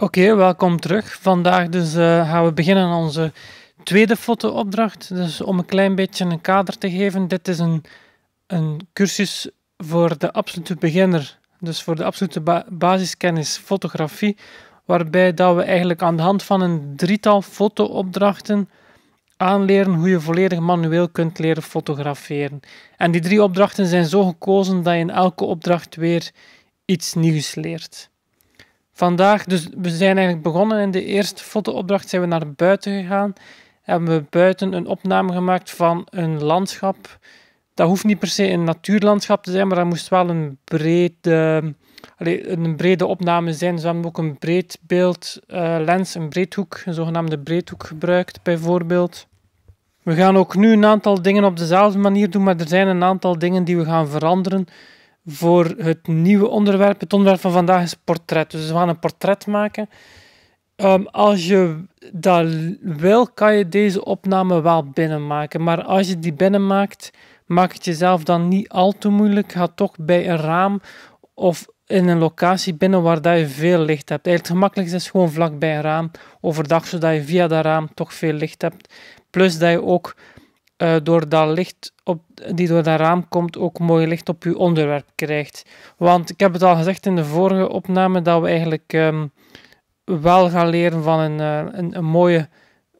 Oké, welkom terug. Vandaag dus, eh, gaan we beginnen aan onze tweede fotoopdracht. Dus om een klein beetje een kader te geven. Dit is een, een cursus voor de absolute beginner. Dus voor de absolute basiskennis fotografie. Waarbij dat we eigenlijk aan de hand van een drietal fotoopdrachten aanleren hoe je volledig manueel kunt leren fotograferen. En die drie opdrachten zijn zo gekozen dat je in elke opdracht weer iets nieuws leert vandaag, dus we zijn eigenlijk begonnen in de eerste fotoopdracht, zijn we naar buiten gegaan. Hebben we buiten een opname gemaakt van een landschap. Dat hoeft niet per se een natuurlandschap te zijn, maar dat moest wel een brede, een brede opname zijn. Dus we hebben ook een breed beeld, eh, lens, een breedhoek, een zogenaamde breedhoek gebruikt bijvoorbeeld. We gaan ook nu een aantal dingen op dezelfde manier doen, maar er zijn een aantal dingen die we gaan veranderen voor het nieuwe onderwerp. Het onderwerp van vandaag is portret. Dus we gaan een portret maken. Ehm, als je dat wil, kan je deze opname wel binnenmaken. Maar als je die binnenmaakt, maak het jezelf dan niet al te moeilijk. Ga toch bij een raam of in een locatie binnen waar dat je veel licht hebt. Eigenlijk het gemakkelijkste is gewoon vlak bij een raam overdag, zodat je via dat raam toch veel licht hebt. Plus dat je ook eh, door dat licht op, die door dat raam komt ook mooi licht op uw onderwerp krijgt. Want ik heb het al gezegd in de vorige opname dat we eigenlijk ehm, wel gaan leren van een, eh, een, een, mooie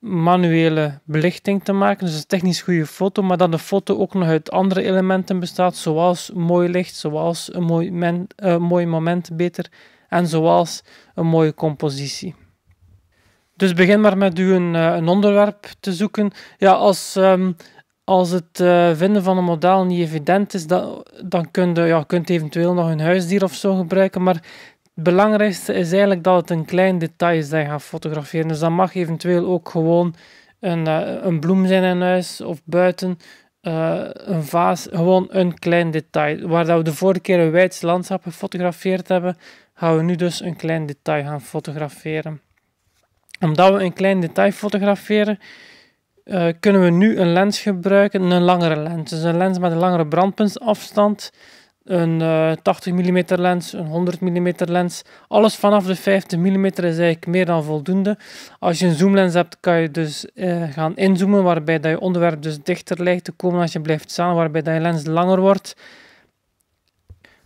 manuele belichting te maken. Dus een technisch goede foto, maar dat de foto ook nog uit andere elementen bestaat, zoals mooi licht, zoals een mooi, men, eh, mooi moment beter en zoals een mooie compositie. Dus begin maar met u een, eh, een onderwerp te zoeken. Ja, als, ehm, als het eh, vinden van een model niet evident is, dan, dan kunt je, ja, kunt eventueel nog een huisdier of zo gebruiken. Maar het belangrijkste is eigenlijk dat het een klein detail is dat je gaat fotograferen. Dus dat mag eventueel ook gewoon een, eh, een bloem zijn in huis of buiten. een vaas, gewoon een klein detail. Waar dat we de vorige keer een wijds landschap gefotografeerd hebben, gaan we nu dus een klein detail gaan fotograferen omdat we een klein detail fotograferen, eh, kunnen we nu een lens gebruiken, een langere lens. Dus een lens met een langere brandpuntsafstand, een 80 eh, mm lens, een 100 mm lens. Alles vanaf de 50 mm is eigenlijk meer dan voldoende. Als je een zoomlens hebt, kan je dus eh, gaan inzoomen, waarbij dat je onderwerp dus dichter lijkt te komen als je blijft staan, waarbij dat je lens langer wordt.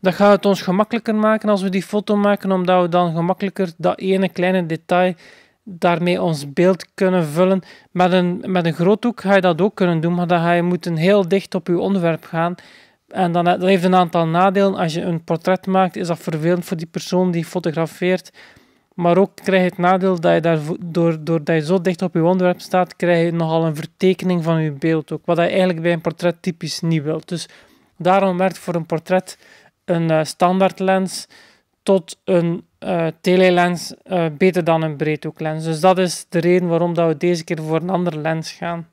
Dat gaat het ons gemakkelijker maken als we die foto maken, omdat we dan gemakkelijker dat ene kleine detail daarmee ons beeld kunnen vullen. Met een, met een groothoek ga je dat ook kunnen doen, maar dan ga je heel dicht op je onderwerp gaan. En dan, dat heeft een aantal nadelen. Als je een portret maakt, is dat vervelend voor die persoon die fotografeert. Maar ook krijg je het nadeel dat je daar, door, dat je zo dicht op je onderwerp staat, krijg je nogal een vertekening van je beeld ook. Wat je eigenlijk bij een portret typisch niet wilt. Dus daarom werkt voor een portret een eh, standaard lens tot een uh, eh, telelens eh, beter dan een breedhoeklens. Dus dat is de reden waarom dat we deze keer voor een andere lens gaan.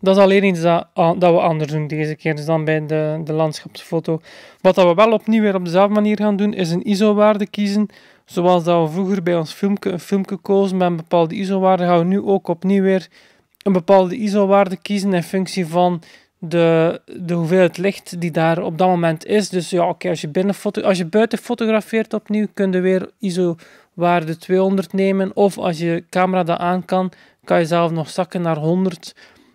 Dat is alleen iets dat, dat we anders doen deze keer dus dan bij de, de landschapsfoto. Wat dat we wel opnieuw weer op dezelfde manier gaan doen, is een ISO-waarde kiezen. Zoals dat we vroeger bij ons filmpje een kozen met een bepaalde ISO-waarde, gaan we nu ook opnieuw weer een bepaalde ISO-waarde kiezen in functie van de, de hoeveelheid licht die daar op dat moment is. Dus ja, oké, als, je als je buiten fotografeert opnieuw, kun je weer ISO-waarde 200 nemen. Of als je camera dat aan kan, kan je zelf nog zakken naar 100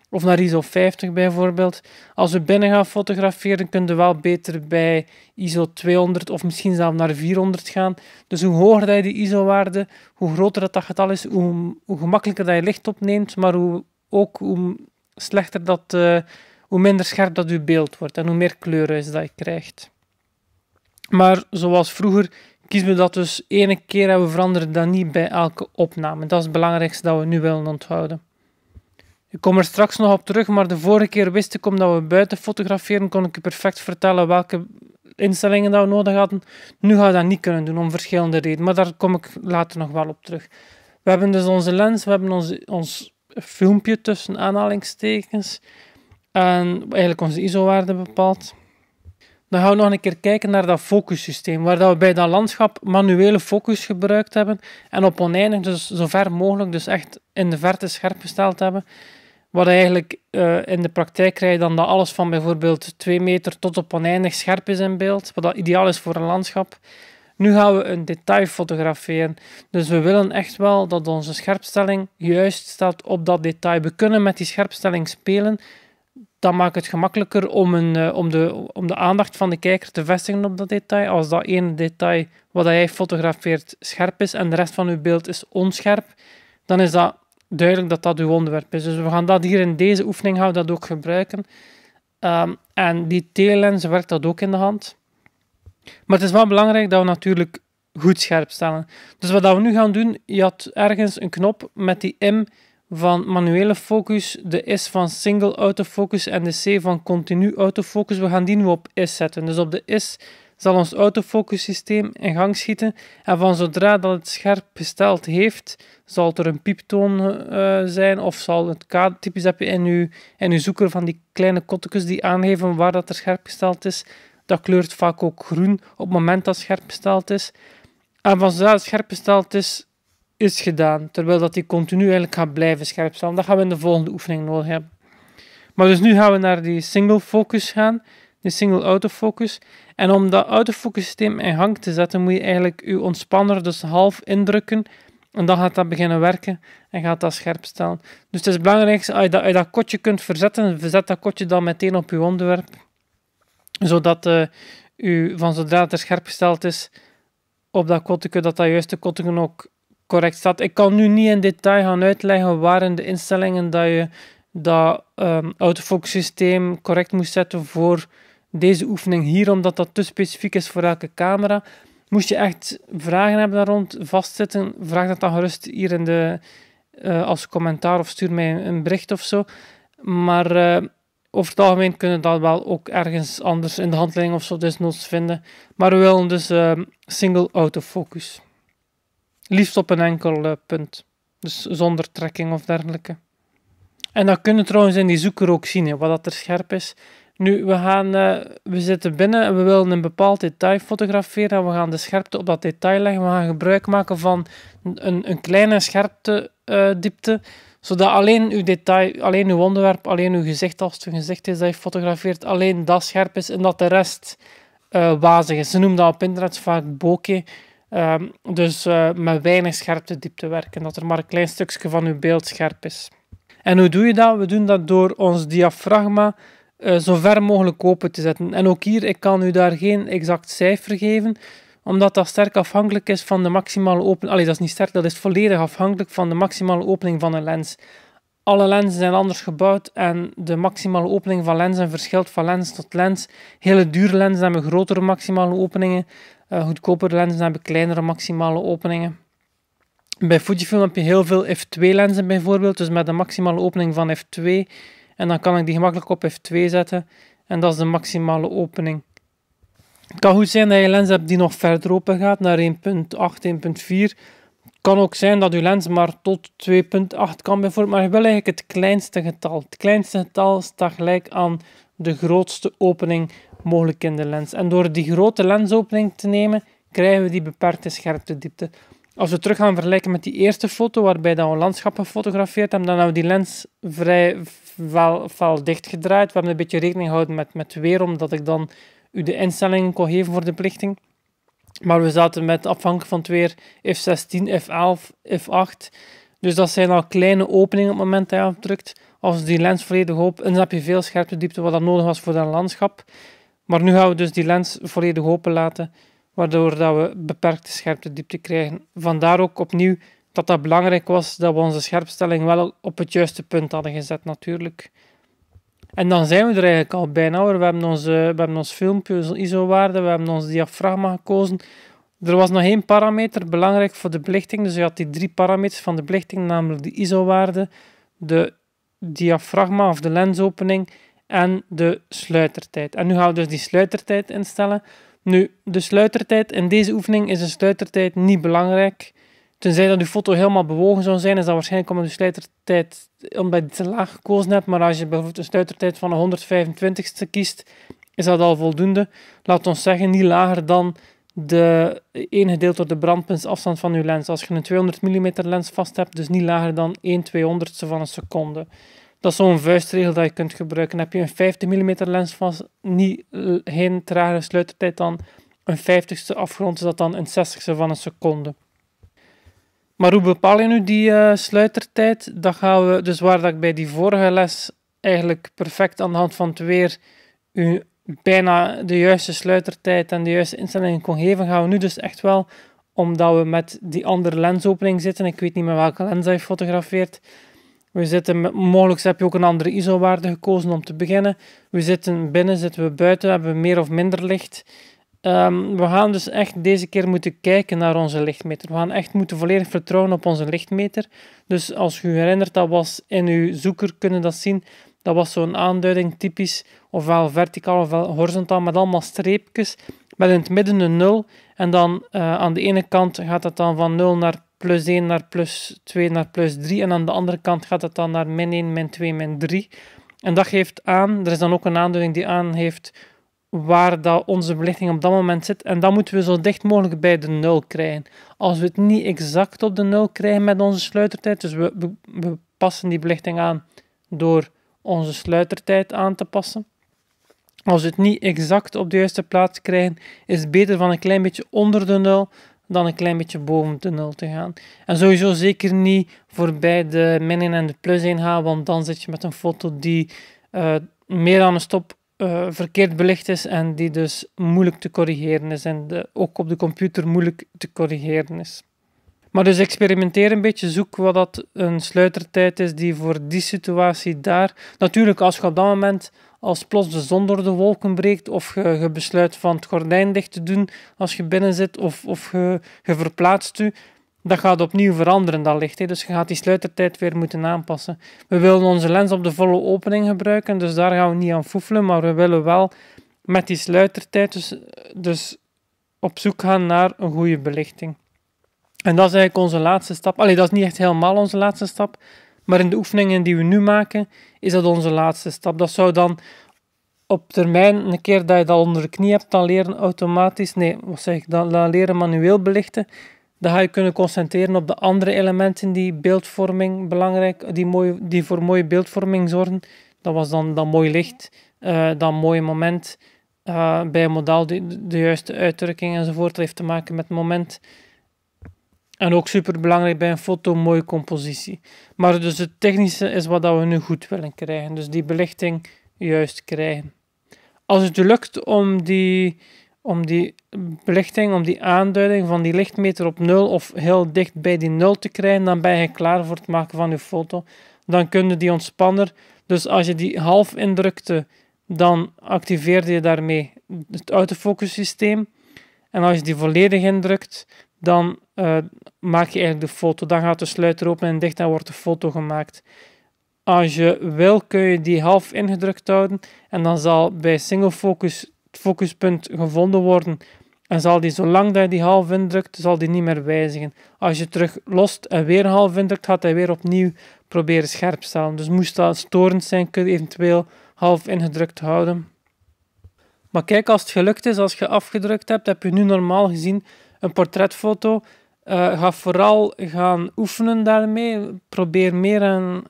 of naar ISO 50 bijvoorbeeld. Als we binnen gaan fotograferen, kun je wel beter bij ISO 200 of misschien zelfs naar 400 gaan. Dus hoe hoger dat je ISO-waarde, hoe groter dat, getal is, hoe, hoe gemakkelijker dat je licht opneemt, maar hoe, ook hoe slechter dat... Eh, hoe minder scherp dat uw beeld wordt en hoe meer is dat je krijgt. Maar zoals vroeger kiezen we dat dus ene keer en we veranderen dat niet bij elke opname. Dat is het belangrijkste dat we nu willen onthouden. Ik kom er straks nog op terug, maar de vorige keer wist ik omdat we buiten fotograferen, kon ik je perfect vertellen welke instellingen dat we nodig hadden. Nu gaan we dat niet kunnen doen, om verschillende redenen, maar daar kom ik later nog wel op terug. We hebben dus onze lens, we hebben ons filmpje tussen aanhalingstekens, en eigenlijk onze ISO-waarde bepaalt. Dan gaan we nog een keer kijken naar dat focussysteem, waar dat we bij dat landschap manuele focus gebruikt hebben en op oneindig, dus zo ver mogelijk, dus echt in de verte scherp gesteld hebben. Wat eigenlijk eh, in de praktijk krijg je dan dat alles van bijvoorbeeld 2 meter tot op oneindig scherp is in beeld, wat dat ideaal is voor een landschap. Nu gaan we een detail fotograferen. Dus we willen echt wel dat onze scherpstelling juist staat op dat detail. We kunnen met die scherpstelling spelen dan maakt het gemakkelijker om, een, eh, om, de, om de aandacht van de kijker te vestigen op dat detail. Als dat ene detail wat jij fotografeert scherp is en de rest van uw beeld is onscherp, dan is dat duidelijk dat dat uw onderwerp is. Dus we gaan dat hier in deze oefening gaan dat ook gebruiken. Ehm, en die telelens werkt dat ook in de hand. Maar het is wel belangrijk dat we natuurlijk goed scherp stellen. Dus wat we nu gaan doen, je had ergens een knop met die M van manuele focus, de S van single autofocus en de C van continu autofocus. We gaan die nu op S zetten. Dus op de S zal ons autofocus systeem in gang schieten en van zodra dat het scherp gesteld heeft, zal er een pieptoon uh, zijn of zal het typisch heb je in uw in uw zoeker van die kleine kottekjes die aangeven waar dat er scherp gesteld is. Dat kleurt vaak ook groen op het moment dat het scherp gesteld is. En van zodra het scherp gesteld is, is gedaan, terwijl dat die continu eigenlijk gaat blijven scherpstellen. Dat gaan we in de volgende oefening nodig hebben. Maar dus nu gaan we naar die single focus gaan, die single autofocus. En om dat autofocus systeem in gang te zetten, moet je eigenlijk je ontspanner dus half indrukken. En dan gaat dat beginnen werken en gaat dat scherp Dus het is belangrijk als je dat, als je dat kotje kunt verzetten, verzet dat kotje dan meteen op je onderwerp. Zodat eh, u, van zodra het er scherp gesteld is, op dat kotje dat dat juiste kotje ook correct staat. Ik kan nu niet in detail gaan uitleggen waar in de instellingen dat je dat ehm, autofocus systeem correct moest zetten voor deze oefening hier, omdat dat te specifiek is voor elke camera. Moest je echt vragen hebben daar rond vastzitten, vraag dat dan gerust hier in de, eh, als commentaar of stuur mij een, bericht of zo. Maar eh, over het algemeen kunnen dat wel ook ergens anders in de handleiding of zo desnoods vinden. Maar we willen dus ehm, single autofocus. Liefst op een enkel eh, punt. Dus zonder trekking of dergelijke. En dat kunnen trouwens in die zoeker ook zien, wat dat er scherp is. Nu, we, gaan, eh, we zitten binnen en we willen een bepaald detail fotograferen. En we gaan de scherpte op dat detail leggen. We gaan gebruik maken van een, een kleine scherptediepte, eh, Zodat alleen uw detail, alleen uw onderwerp, alleen uw gezicht, als het een gezicht is dat je fotografeert, alleen dat scherp is en dat de rest wazig is. Ze noemen dat op internet vaak bokeh. Ehm, dus eh, met weinig scherpte werken werken, dat er maar een klein stukje van uw beeld scherp is. En hoe doe je dat? We doen dat door ons diafragma eh, zo ver mogelijk open te zetten. En ook hier, ik kan u daar geen exact cijfer geven, omdat dat sterk afhankelijk is van de maximale opening. Allee, dat is niet sterk, dat is volledig afhankelijk van de maximale opening van een lens. Alle lenzen zijn anders gebouwd en de maximale opening van lenzen verschilt van lens tot lens. Hele dure lenzen hebben grotere maximale openingen eh, goedkoper lenzen hebben kleinere maximale openingen. Bij Fujifilm heb je heel veel f2 lenzen bijvoorbeeld, dus met een maximale opening van f2. En dan kan ik die gemakkelijk op f2 zetten en dat is de maximale opening. Het kan goed zijn dat je lens hebt die nog verder open gaat, naar 1.8, 1.4. kan ook zijn dat je lens maar tot 2.8 kan bijvoorbeeld, maar je wil eigenlijk het kleinste getal. Het kleinste getal staat gelijk aan de grootste opening mogelijk in de lens. En door die grote lensopening te nemen, krijgen we die beperkte scherptediepte. Als we terug gaan vergelijken met die eerste foto, waarbij dan we landschap gefotografeerd hebben, dan hebben we die lens vrij wel, fel dichtgedraaid. We hebben een beetje rekening gehouden met, met weer, omdat ik dan u de instellingen kon geven voor de plichting. Maar we zaten met afhankelijk van het weer F16, F11, F8. Dus dat zijn al kleine openingen op het moment dat je afdrukt. Als die lens volledig open, dan heb je veel scherpte diepte wat dat nodig was voor dat landschap. Maar nu gaan we dus die lens volledig open laten, waardoor dat we beperkte scherptediepte krijgen. Vandaar ook opnieuw dat dat belangrijk was, dat we onze scherpstelling wel op het juiste punt hadden gezet natuurlijk. En dan zijn we er eigenlijk al bijna We hebben onze, we hebben ons filmpje, ISO-waarde, we hebben ons diafragma gekozen. Er was nog één parameter belangrijk voor de belichting. Dus je had die drie parameters van de belichting, namelijk de ISO-waarde, de diafragma of de lensopening en de sluitertijd. En nu gaan we dus die sluitertijd instellen. Nu, de sluitertijd in deze oefening is de sluitertijd niet belangrijk. Tenzij dat uw foto helemaal bewogen zou zijn, is dat waarschijnlijk omdat, de sluitertijd, omdat te laag gekozen hebt. Maar als je bijvoorbeeld een sluitertijd van 125 ste kiest, is dat al voldoende. Laat ons zeggen, niet lager dan de 1 gedeeld door de brandpuntsafstand van uw lens. Als je een 200 mm lens vast hebt, dus niet lager dan 1 200ste van een seconde. Dat is zo'n vuistregel dat je kunt gebruiken. Heb je een 50 mm lens vast, niet, eh, geen tragere sluitertijd dan een 50ste afgrond, is dat dan een 60ste van een seconde. Maar hoe bepaal je nu die eh, sluitertijd? Dat gaan we, dus waar dat ik bij die vorige les eigenlijk perfect aan de hand van het weer u bijna de juiste sluitertijd en de juiste instellingen kon geven, gaan we nu dus echt wel, omdat we met die andere lensopening zitten, ik weet niet met welke lens hij fotografeert, we zitten, mogelijk heb je ook een andere ISO-waarde gekozen om te beginnen. We zitten binnen, zitten we buiten, hebben we meer of minder licht. Ehm, we gaan dus echt deze keer moeten kijken naar onze lichtmeter. We gaan echt moeten volledig vertrouwen op onze lichtmeter. Dus als u herinnert, dat was in uw zoeker kunnen dat zien. Dat was zo'n aanduiding, typisch, ofwel verticaal ofwel horizontaal, met allemaal streepjes. Met in het midden een 0 en dan uh, aan de ene kant gaat het dan van 0 naar plus 1 naar plus 2 naar plus 3. En aan de andere kant gaat het dan naar min 1, min 2, min 3. En dat geeft aan, er is dan ook een aanduiding die aangeeft waar dat onze belichting op dat moment zit. En dan moeten we zo dicht mogelijk bij de 0 krijgen. Als we het niet exact op de 0 krijgen met onze sluitertijd, dus we passen die belichting aan door onze sluitertijd aan te passen als je het niet exact op de juiste plaats krijgen, is het beter van een klein beetje onder de nul dan een klein beetje boven de nul te gaan. En sowieso zeker niet voorbij de min en de plus 1 gaan, want dan zit je met een foto die eh, meer dan een stop eh, verkeerd belicht is en die dus moeilijk te corrigeren is en ook op de computer moeilijk te corrigeren is. Maar dus experimenteer een beetje, zoek wat dat een sluitertijd is die voor die situatie daar. Natuurlijk, als je op dat moment als plots de zon door de wolken breekt, of je, besluit van het gordijn dicht te doen als je binnen zit, of, of je, je verplaatst u, dat gaat opnieuw veranderen, dat licht. Dus je gaat die sluitertijd weer moeten aanpassen. We willen onze lens op de volle opening gebruiken, dus daar gaan we niet aan foefelen, maar we willen wel met die sluitertijd dus, dus op zoek gaan naar een goede belichting. En dat is eigenlijk onze laatste stap. Allee, dat is niet echt helemaal onze laatste stap, maar in de oefeningen die we nu maken, is dat onze laatste stap. Dat zou dan op termijn, een keer dat je dat onder de knie hebt, dan leren automatisch, nee, wat zeg ik, dan, leren manueel belichten. Dan ga je kunnen concentreren op de andere elementen die beeldvorming belangrijk, die, mooi, die voor mooie beeldvorming zorgen. Dat was dan dat mooi licht, uh, dat mooie moment eh, bij een model, de, de, juiste uitdrukking enzovoort. Dat heeft te maken met het moment. En ook super belangrijk bij een foto, mooie compositie. Maar dus het technische is wat dat we nu goed willen krijgen. Dus die belichting juist krijgen. Als het lukt om die, om die belichting, om die aanduiding van die lichtmeter op 0 of heel dicht bij die 0 te krijgen, dan ben je klaar voor het maken van je foto. Dan kun je die ontspanner, dus als je die half indrukte, dan activeerde je daarmee het autofocus systeem. En als je die volledig indrukt, dan eh, maak je eigenlijk de foto. Dan gaat de sluiter open en dicht, dan wordt de foto gemaakt. Als je wil, kun je die half ingedrukt houden en dan zal bij single focus het focuspunt gevonden worden. En zal die, zolang dat je die half indrukt, zal die niet meer wijzigen. Als je terug lost en weer half indrukt, gaat hij weer opnieuw proberen scherp te stellen. Dus moest dat storend zijn, kun je eventueel half ingedrukt houden. Maar kijk, als het gelukt is, als je afgedrukt hebt, heb je nu normaal gezien een portretfoto uh, ga vooral gaan oefenen daarmee. Probeer meer aan.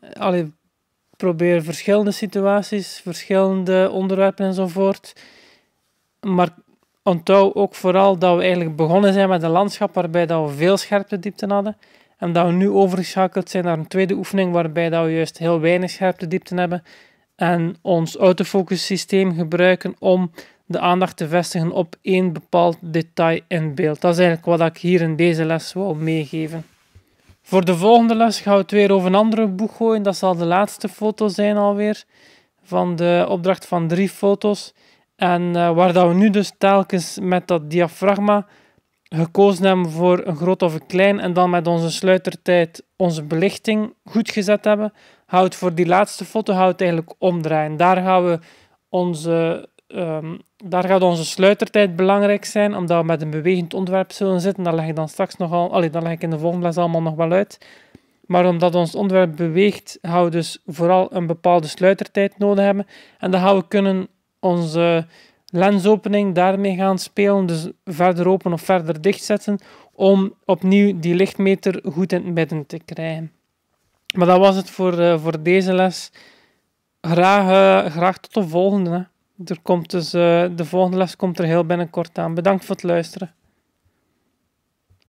probeer verschillende situaties, verschillende onderwerpen enzovoort. Maar onthoud ook vooral dat we eigenlijk begonnen zijn met een landschap waarbij dat we veel diepten hadden. En dat we nu overgeschakeld zijn naar een tweede oefening waarbij dat we juist heel weinig diepten hebben. En ons autofocus systeem gebruiken om de aandacht te vestigen op één bepaald detail in beeld. Dat is eigenlijk wat ik hier in deze les wil meegeven. Voor de volgende les gaan we het weer over een andere boek gooien. Dat zal de laatste foto zijn alweer van de opdracht van drie foto's. En eh, waar dat we nu dus telkens met dat diafragma gekozen hebben voor een groot of een klein en dan met onze sluitertijd onze belichting goed gezet hebben, houdt voor die laatste foto houdt eigenlijk omdraaien. Daar gaan we onze Ehm, daar gaat onze sluitertijd belangrijk zijn, omdat we met een bewegend ontwerp zullen zitten. Dat leg ik dan straks al, allee, dat leg ik in de volgende les allemaal nog wel uit. Maar omdat ons ontwerp beweegt, gaan we dus vooral een bepaalde sluitertijd nodig hebben. En dan gaan we kunnen onze lensopening daarmee gaan spelen, dus verder open of verder dichtzetten, om opnieuw die lichtmeter goed in het midden te krijgen. Maar dat was het voor, eh, voor deze les. Graag, eh, graag tot de volgende er komt dus, eh, de volgende les komt er heel binnenkort aan. Bedankt voor het luisteren.